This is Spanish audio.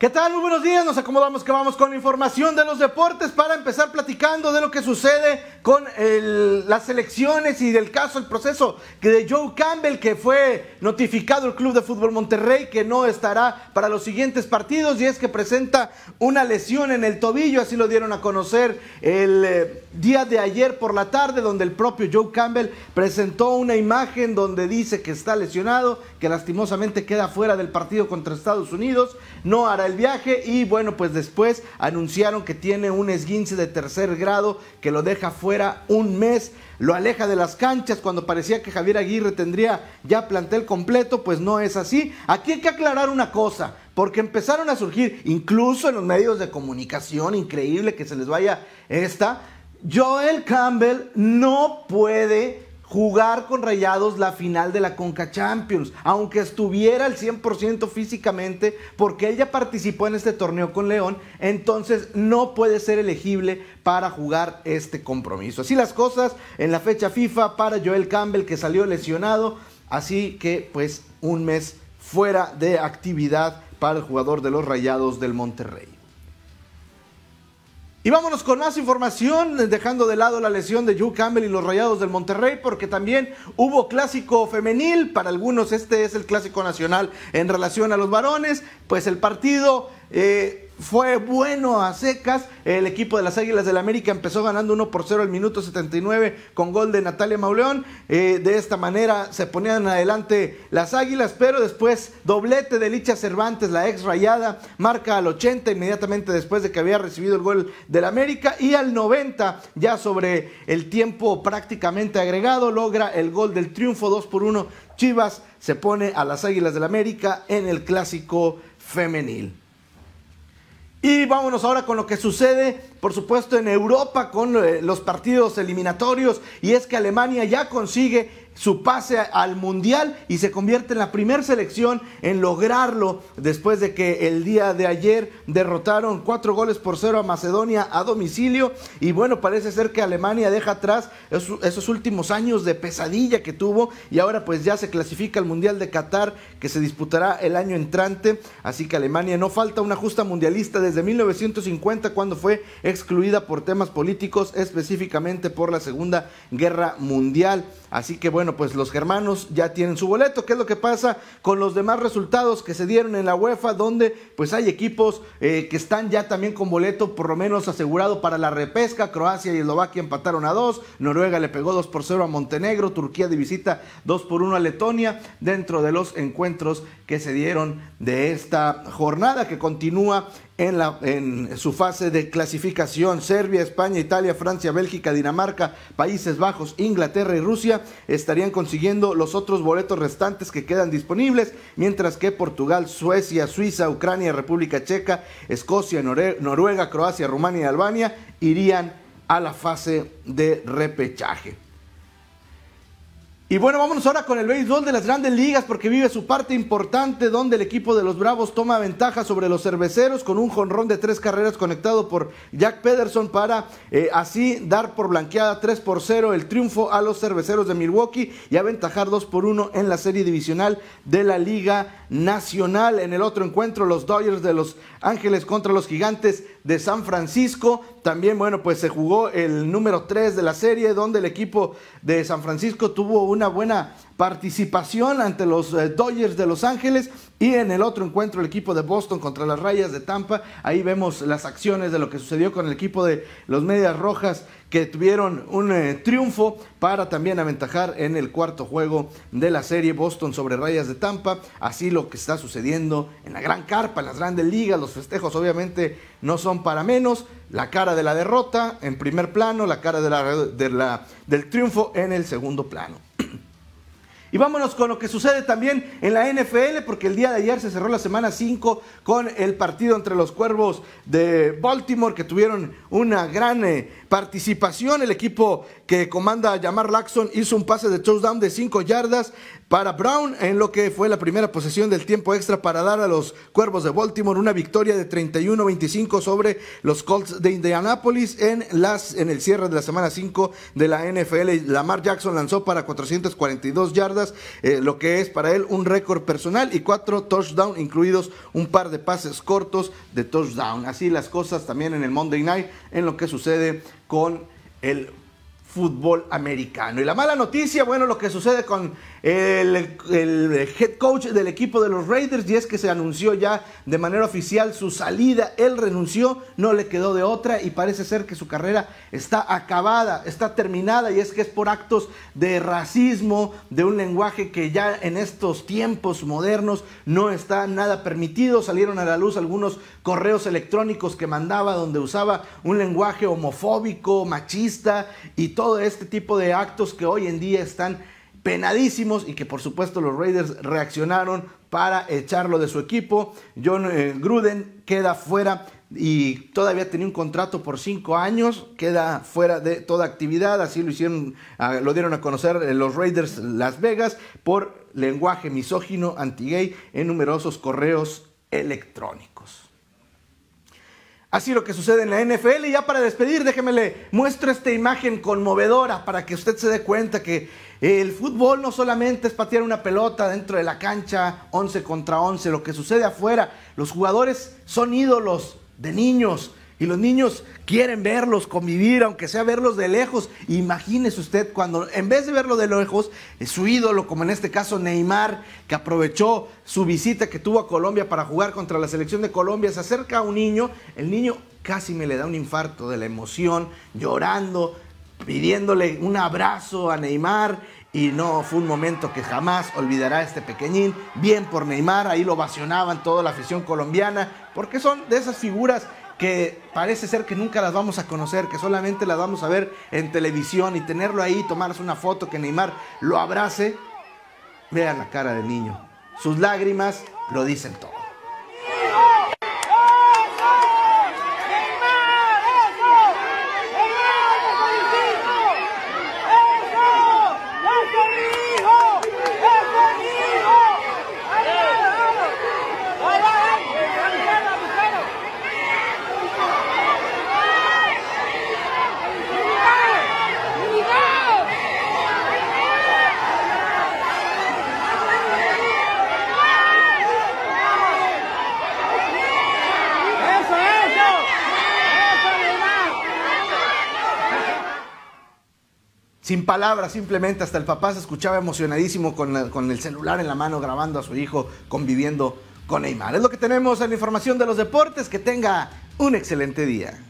¿Qué tal? Muy buenos días, nos acomodamos que vamos con información de los deportes para empezar platicando de lo que sucede con las elecciones y del caso, el proceso de Joe Campbell que fue notificado el Club de Fútbol Monterrey que no estará para los siguientes partidos y es que presenta una lesión en el tobillo, así lo dieron a conocer el eh, día de ayer por la tarde donde el propio Joe Campbell presentó una imagen donde dice que está lesionado, que lastimosamente queda fuera del partido contra Estados Unidos, no hará el viaje y bueno, pues después anunciaron que tiene un esguince de tercer grado que lo deja fuera un mes, lo aleja de las canchas cuando parecía que Javier Aguirre tendría ya plantel completo, pues no es así. Aquí hay que aclarar una cosa, porque empezaron a surgir, incluso en los medios de comunicación, increíble que se les vaya esta, Joel Campbell no puede jugar con Rayados la final de la Conca Champions, aunque estuviera al 100% físicamente, porque él ya participó en este torneo con León, entonces no puede ser elegible para jugar este compromiso. Así las cosas en la fecha FIFA para Joel Campbell que salió lesionado, así que pues un mes fuera de actividad para el jugador de los Rayados del Monterrey. Y vámonos con más información, dejando de lado la lesión de Yu Campbell y los Rayados del Monterrey, porque también hubo clásico femenil, para algunos este es el clásico nacional en relación a los varones, pues el partido... Eh, fue bueno a secas. El equipo de las Águilas del América empezó ganando 1 por 0 al minuto 79 con gol de Natalia Mauleón. Eh, de esta manera se ponían adelante las Águilas, pero después doblete de Licha Cervantes, la ex rayada, marca al 80 inmediatamente después de que había recibido el gol del América y al 90 ya sobre el tiempo prácticamente agregado logra el gol del triunfo 2 por 1. Chivas se pone a las Águilas del América en el clásico femenil. Y vámonos ahora con lo que sucede, por supuesto, en Europa con eh, los partidos eliminatorios. Y es que Alemania ya consigue su pase al Mundial y se convierte en la primera selección en lograrlo después de que el día de ayer derrotaron cuatro goles por cero a Macedonia a domicilio. Y bueno, parece ser que Alemania deja atrás esos, últimos años de pesadilla que tuvo y ahora pues ya se clasifica al Mundial de Qatar que se disputará el año entrante. Así que Alemania no falta una justa mundialista desde 1950 cuando fue excluida por temas políticos, específicamente por la Segunda Guerra Mundial. Así que bueno, pues los germanos ya tienen su boleto. ¿Qué es lo que pasa con los demás resultados que se dieron en la UEFA? Donde pues hay equipos eh, que están ya también con boleto por lo menos asegurado para la repesca. Croacia y Eslovaquia empataron a dos. Noruega le pegó dos por cero a Montenegro. Turquía de visita dos por uno a Letonia. Dentro de los encuentros que se dieron de esta jornada que continúa en, su fase de clasificación. Serbia, España, Italia, Francia, Bélgica, Dinamarca, Países Bajos, Inglaterra y Rusia estarían consiguiendo los otros boletos restantes que quedan disponibles, mientras que Portugal, Suecia, Suiza, Ucrania, República Checa, Escocia, Noruega, Croacia, Rumania y Albania irían a la fase de repechaje. Y bueno, vámonos ahora con el béisbol de las grandes ligas porque vive su parte importante donde el equipo de los Bravos toma ventaja sobre los cerveceros con un jonrón de tres carreras conectado por Jack Pederson para eh, así dar por blanqueada 3 por 0 el triunfo a los cerveceros de Milwaukee y aventajar 2 por 1 en la serie divisional de la Liga Nacional. En el otro encuentro, los Dodgers de Los Ángeles contra los Gigantes de San Francisco. También, bueno, pues se jugó el número 3 de la serie, donde el equipo de San Francisco tuvo una buena participación ante los eh, Dodgers de Los Ángeles y en el otro encuentro el equipo de Boston contra las Rayas de Tampa. Ahí vemos las acciones de lo que sucedió con el equipo de los Medias Rojas que tuvieron un eh, triunfo para también aventajar en el cuarto juego de la serie Boston sobre Rayas de Tampa. Así lo que está sucediendo en la gran carpa, en las grandes ligas, los festejos obviamente no son para menos. La cara de la derrota en primer plano, la cara de la, del triunfo en el segundo plano. Y vámonos con lo que sucede también en la NFL, porque el día de ayer se cerró la semana 5 con el partido entre los Cuervos de Baltimore, que tuvieron una gran eh, participación. El equipo que comanda Lamar Laxon hizo un pase de touchdown de 5 yardas para Brown en lo que fue la primera posesión del tiempo extra para dar a los Cuervos de Baltimore una victoria de 31-25 sobre los Colts de Indianapolis en, las, en el cierre de la semana 5 de la NFL. Lamar Jackson lanzó para 442 yardas, eh, lo que es para él un récord personal y cuatro touchdowns, incluidos un par de pases cortos de touchdown. Así las cosas también en el Monday Night, en lo que sucede con el fútbol americano. Y la mala noticia, bueno, lo que sucede con el, head coach del equipo de los Raiders y es que se anunció ya de manera oficial su salida. Él renunció, no le quedó de otra y parece ser que su carrera está acabada, está terminada y es que es por actos de racismo, de un lenguaje que ya en estos tiempos modernos no está nada permitido. Salieron a la luz algunos correos electrónicos que mandaba donde usaba un lenguaje homofóbico, machista y todo este tipo de actos que hoy en día están penadísimos y que por supuesto los Raiders reaccionaron para echarlo de su equipo. John eh, Gruden queda fuera y todavía tenía un contrato por cinco años, queda fuera de toda actividad, así lo hicieron, ah, lo dieron a conocer eh, los Raiders Las Vegas por lenguaje misógino anti-gay en numerosos correos electrónicos. Así lo que sucede en la NFL. Y ya para despedir, déjeme le muestro esta imagen conmovedora para que usted se dé cuenta que el fútbol no solamente es patear una pelota dentro de la cancha 11 contra 11. Lo que sucede afuera, los jugadores son ídolos de niños. Y los niños quieren verlos, convivir, aunque sea verlos de lejos. Imagínese usted cuando, en vez de verlo de lejos, eh, su ídolo, como en este caso Neymar, que aprovechó su visita que tuvo a Colombia para jugar contra la selección de Colombia, se acerca a un niño, el niño casi me le da un infarto de la emoción, llorando, pidiéndole un abrazo a Neymar. Y no, fue un momento que jamás olvidará este pequeñín. Bien por Neymar, ahí lo ovacionaban toda la afición colombiana, porque son de esas figuras que parece ser que nunca las vamos a conocer, que solamente las vamos a ver en televisión y tenerlo ahí, tomarse una foto, que Neymar lo abrace. Vean la cara del niño. Sus lágrimas lo dicen todo. sin palabras, simplemente hasta el papá se escuchaba emocionadísimo con, el celular en la mano grabando a su hijo conviviendo con Neymar. Es lo que tenemos en la información de los deportes. Que tenga un excelente día.